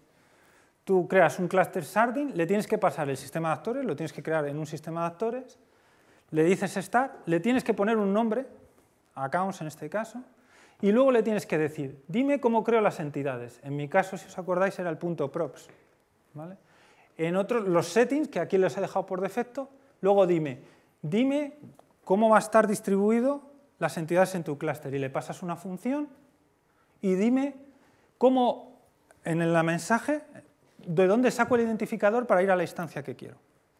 tú creas un cluster sardin, le tienes que pasar el sistema de actores, lo tienes que crear en un sistema de actores, le dices start, le tienes que poner un nombre, accounts en este caso, y luego le tienes que decir, dime cómo creo las entidades. En mi caso, si os acordáis, era el punto props. En otros, los settings, que aquí les he dejado por defecto, luego dime, dime cómo va a estar distribuido las entidades en tu clúster y le pasas una función y dime cómo en el mensaje, de dónde saco el identificador para ir a la instancia que quiero.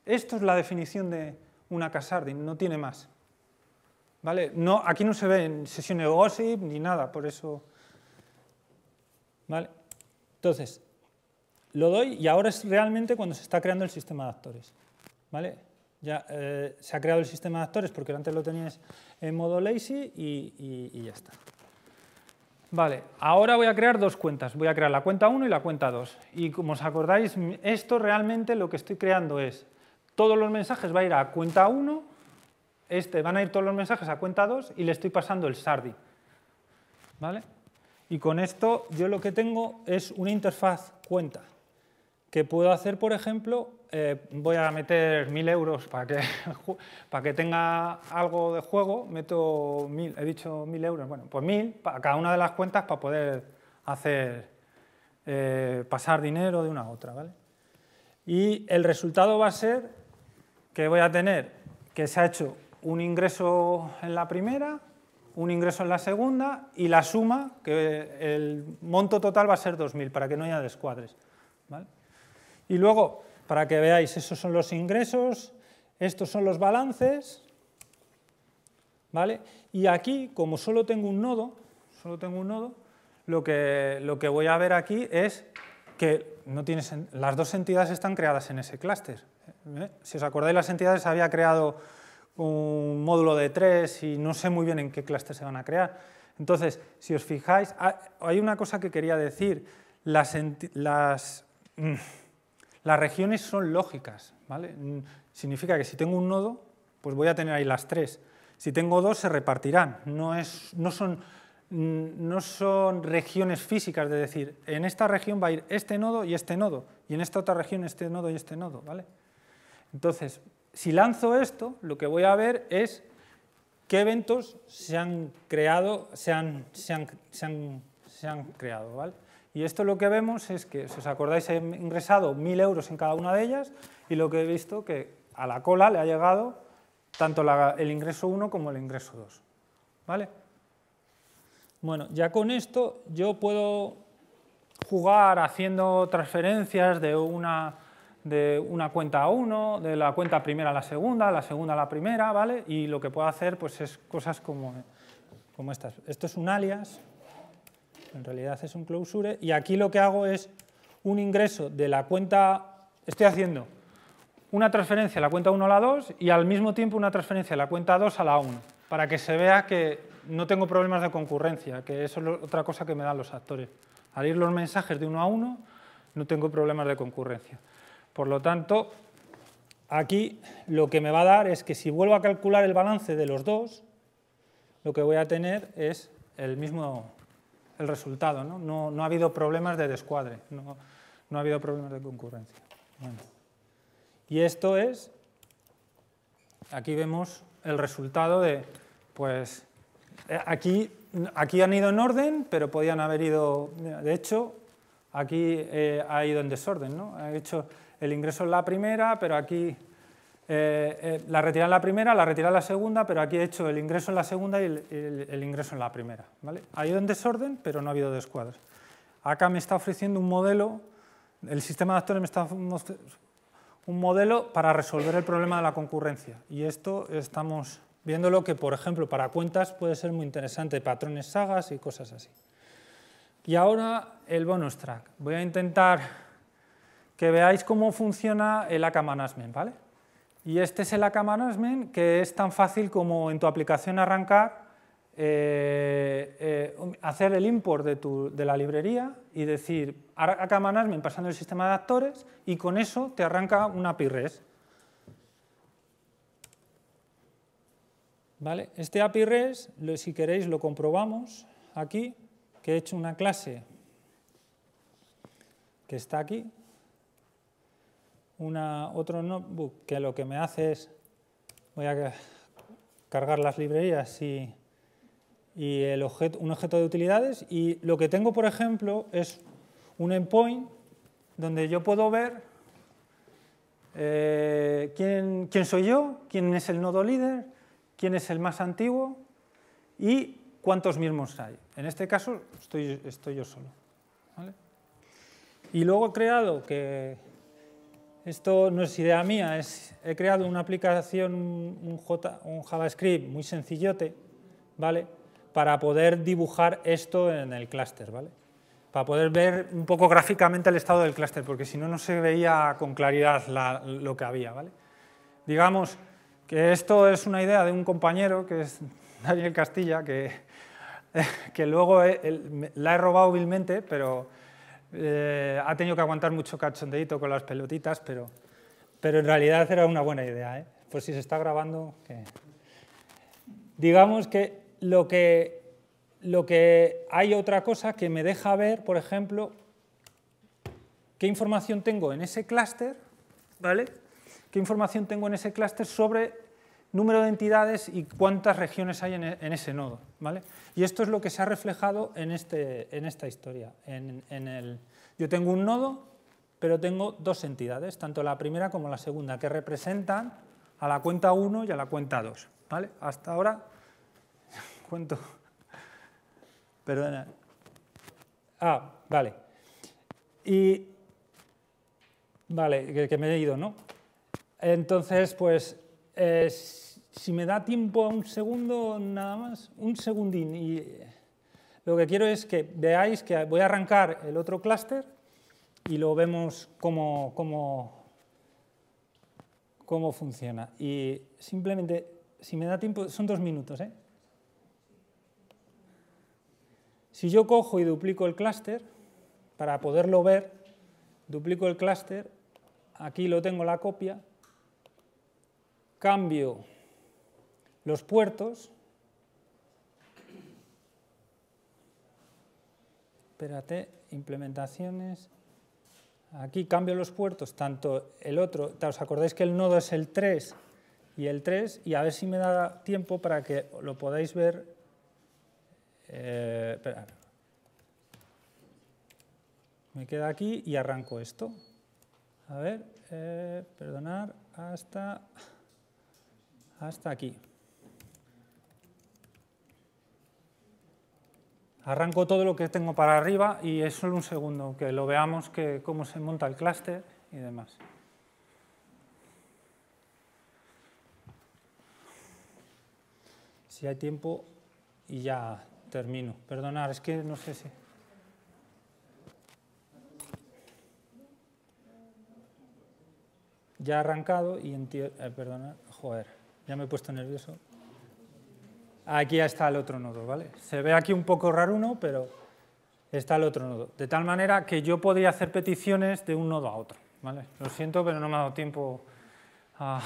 Esto es la definición de una casarding, no tiene más. ¿Vale? No, aquí no se en sesiones de gossip ni nada, por eso... ¿Vale? Entonces, lo doy y ahora es realmente cuando se está creando el sistema de actores. ¿Vale? ya eh, se ha creado el sistema de actores porque antes lo tenías en modo lazy y, y, ya está. Vale, ahora voy a crear dos cuentas. Voy a crear la cuenta 1 y la cuenta 2. Y como os acordáis, esto realmente lo que estoy creando es todos los mensajes va a ir a cuenta 1, este, van a ir todos los mensajes a cuenta 2 y le estoy pasando el SARDI. ¿Vale? Y con esto yo lo que tengo es una interfaz cuenta que puedo hacer, por ejemplo, eh, voy a meter 1000 euros para que, para que tenga algo de juego, meto 1000, he dicho 1000 euros, bueno, pues 1000 para cada una de las cuentas para poder hacer eh, pasar dinero de una a otra, ¿vale? Y el resultado va a ser que voy a tener que se ha hecho un ingreso en la primera, un ingreso en la segunda y la suma, que el monto total va a ser 2.000 para que no haya descuadres. ¿vale? Y luego, para que veáis, esos son los ingresos, estos son los balances, ¿vale? Y aquí, como solo tengo un nodo, solo tengo un nodo, lo que, lo que voy a ver aquí es que no tienes las dos entidades están creadas en ese clúster. ¿eh? Si os acordáis, las entidades había creado un módulo de tres y no sé muy bien en qué clúster se van a crear. Entonces, si os fijáis, hay una cosa que quería decir. Las, las mm, las regiones son lógicas, ¿vale? Mm, significa que si tengo un nodo, pues voy a tener ahí las tres. Si tengo dos, se repartirán. No, es, no, son, mm, no son regiones físicas, de decir, en esta región va a ir este nodo y este nodo, y en esta otra región este nodo y este nodo, ¿vale? Entonces, si lanzo esto, lo que voy a ver es qué eventos se han creado, se han, se han creado, ¿vale? Y esto lo que vemos es que, si os acordáis, he ingresado 1.000 euros en cada una de ellas y lo que he visto que a la cola le ha llegado tanto el ingreso 1 como el ingreso 2. ¿Vale? Bueno, ya con esto yo puedo jugar haciendo transferencias de una, de una cuenta a uno, de la cuenta primera a la segunda, la segunda a la primera, ¿vale? Y lo que puedo hacer pues, es cosas como, como estas. Esto es un alias, en realidad es un closure, y aquí lo que hago es un ingreso de la cuenta, estoy haciendo una transferencia de la cuenta 1 a la 2 y al mismo tiempo una transferencia de la cuenta 2 a la 1, para que se vea que no tengo problemas de concurrencia, que eso es otra cosa que me dan los actores. Al ir los mensajes de uno a uno, no tengo problemas de concurrencia. Por lo tanto, aquí lo que me va a dar es que si vuelvo a calcular el balance de los dos, lo que voy a tener es el mismo, el resultado. No, no, ha habido problemas de descuadre, no, ha habido problemas de concurrencia. Y esto es, aquí vemos el resultado de, pues, eh, aquí, aquí han ido en orden, pero podían haber ido, de hecho, aquí eh, ha ido en desorden, ¿no? Ha hecho el ingreso en la primera, pero aquí eh, eh, la retirada en la primera, la retirada en la segunda, pero aquí he hecho el ingreso en la segunda y el, ingreso en la primera. ¿vale? Ha ido en desorden, pero no ha habido descuadres. Acá me está ofreciendo un modelo, el sistema de actores me está un modelo para resolver el problema de la concurrencia. Y esto estamos viéndolo que, por ejemplo, para cuentas puede ser muy interesante, patrones sagas y cosas así. Y ahora el bonus track. Voy a intentar que veáis cómo funciona el ACA Management, ¿vale? Y este es el AK que es tan fácil como en tu aplicación arrancar, eh, eh, hacer el import de, la librería y decir AK pasando el sistema de actores y con eso te arranca un API REST. ¿Vale? Este API REST, si queréis, lo comprobamos aquí, que he hecho una clase que está aquí, otro notebook que lo que me hace es, voy a cargar las librerías y, el objeto, un objeto de utilidades y lo que tengo, por ejemplo, es un endpoint donde yo puedo ver eh, quién, quién soy yo, quién es el nodo líder, quién es el más antiguo y cuántos mismos hay. En este caso estoy, estoy yo solo. Y luego he creado que esto no es idea mía, es, he creado una aplicación, un, un JavaScript muy sencillote, ¿vale? Para poder dibujar esto en el clúster, ¿vale? Para poder ver un poco gráficamente el estado del clúster, porque si no, no se veía con claridad lo que había, ¿vale? Digamos que esto es una idea de un compañero, que es Daniel Castilla, que, que luego eh, la he robado vilmente, pero eh, ha tenido que aguantar mucho cachondeito con las pelotitas, pero, pero en realidad era una buena idea. ¿eh? Por si se está grabando. Digamos que lo, que lo que hay otra cosa que me deja ver, por ejemplo, qué información tengo en ese clúster, ¿vale? ¿Qué información tengo en ese clúster sobre número de entidades y cuántas regiones hay e, en, ese nodo. ¿vale? Y esto es lo que se ha reflejado en, este, en esta historia. En, el, yo tengo un nodo, pero tengo dos entidades, tanto la primera como la segunda, que representan a la cuenta 1 y a la cuenta 2. ¿vale? Hasta ahora, cuento... Perdona. Ah, vale. Y... Vale, que me he ido, ¿no? Entonces, pues eh, si me da tiempo a un segundo nada más, un segundín. Y lo que quiero es que veáis que voy a arrancar el otro clúster y lo vemos cómo, cómo, cómo funciona. Y simplemente, si me da tiempo, son dos minutos. ¿eh? Si yo cojo y duplico el clúster, para poderlo ver, duplico el clúster, aquí lo tengo la copia, cambio los puertos. Espérate, implementaciones. Aquí cambio los puertos, tanto el otro, os acordáis que el nodo es el 3 y el 3, y a ver si me da tiempo para que lo podáis ver. Eh, me queda aquí y arranco esto. A ver, eh, perdonar, hasta hasta aquí. Arranco todo lo que tengo para arriba y es solo un segundo, que lo veamos que, cómo se monta el clúster y demás. Si hay tiempo y ya termino. perdonad, es que no sé si... Ya ha arrancado y entiendo... Eh, perdonad, joder. Ya me he puesto nervioso. Aquí ya está el otro nodo, ¿vale? Se ve aquí un poco raro uno, pero está el otro nodo. De tal manera que yo podría hacer peticiones de un nodo a otro, ¿vale? Lo siento, pero no me ha dado tiempo a,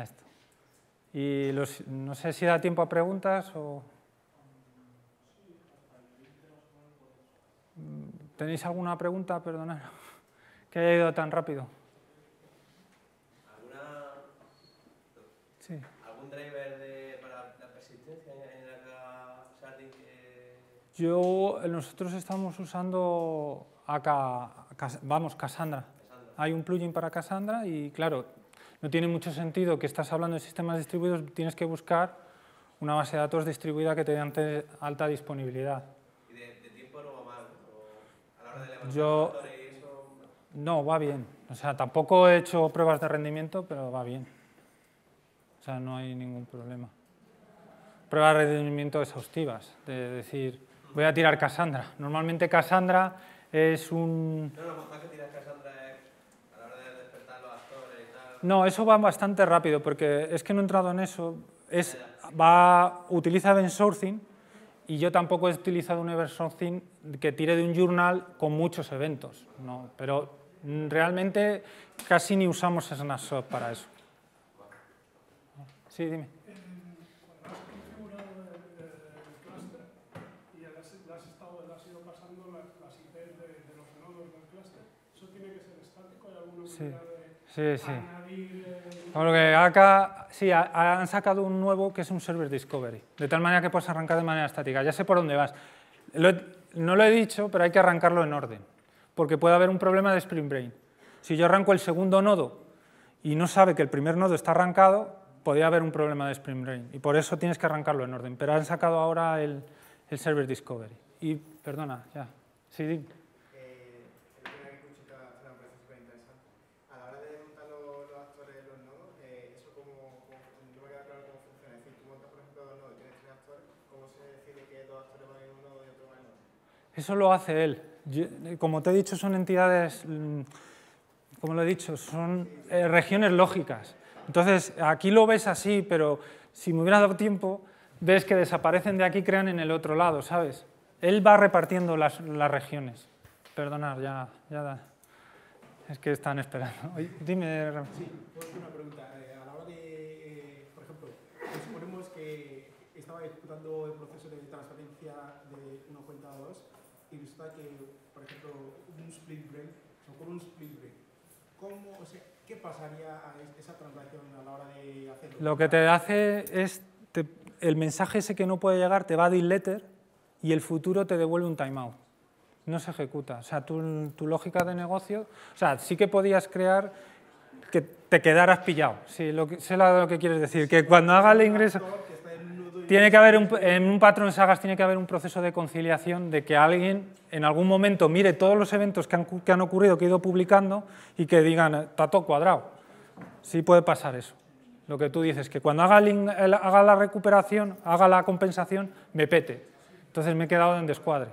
esto. Y no sé si da tiempo a preguntas o... Mm, ¿Tenéis alguna pregunta? Perdonad que haya ido tan rápido. Yo, nosotros estamos usando acá, vamos, Cassandra. Hay un plugin para Cassandra y claro, no tiene mucho sentido que estás hablando de sistemas distribuidos, tienes que buscar una base de datos distribuida que te dé alta disponibilidad. ¿Y de, tiempo no va a la hora de levantar Yo, No, va bien. O sea, tampoco he hecho pruebas de rendimiento, pero va bien. O sea, no hay ningún problema. Pruebas de rendimiento exhaustivas, de decir Voy a tirar Cassandra. Normalmente Cassandra es un... No, lo que tiras Cassandra es a la hora de despertar los actores y tal... No, eso va bastante rápido porque es que no he entrado en eso. Es, va, utiliza event sourcing y yo tampoco he utilizado un event sourcing que tire de un journal con muchos eventos. No, pero mm, realmente casi ni usamos Snapshot para eso. Sí, dime. Sí, sí, sí. Porque acá sí, han sacado un nuevo que es un server discovery, de tal manera que puedes arrancar de manera estática. Ya sé por dónde vas. no lo he dicho, pero hay que arrancarlo en orden, porque puede haber un problema de Spring Brain. Si yo arranco el segundo nodo y no sabe que el primer nodo está arrancado, podría haber un problema de Spring Brain, y por eso tienes que arrancarlo en orden. Pero han sacado ahora el, server discovery. Y, perdona, ya. Sí, dime. Eso lo hace él. Eh, como te he dicho, son entidades, mm, como lo he dicho, son eh, regiones lógicas. Entonces, aquí lo ves así, pero si me hubiera dado tiempo, ves que desaparecen de aquí y crean en el otro lado, ¿sabes? Él va repartiendo las, regiones. Perdonad, ya, ya da. Es que están esperando. Dime, dime. Sí, puedo una pregunta. Eh, a la hora de, por ejemplo, suponemos que estaba ejecutando el proceso de transferencia de una cuenta a dos. Y que, por ejemplo, un split break, Lo que te hace es, el mensaje ese que no puede llegar te va a letter y el futuro te devuelve un timeout. No se ejecuta. O sea, tu, tu lógica de negocio, o sea, sí que podías crear que te quedaras pillado. Sí, lo que, sé lo que quieres decir, que cuando haga el ingreso tiene que haber en un patrón de sagas tiene que haber un proceso de conciliación de que alguien en algún momento mire todos los eventos que han, ocurrido, que he ido publicando y que digan, tato cuadrado. Sí puede pasar eso. Lo que tú dices, que cuando haga, haga la recuperación, haga la compensación, me pete. Entonces me he quedado en descuadre.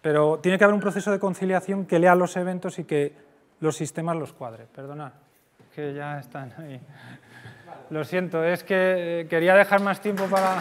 Pero tiene que haber un proceso de conciliación que lea los eventos y que los sistemas los cuadre. Perdona, que ya están ahí. Lo siento, es que eh, quería dejar más tiempo para...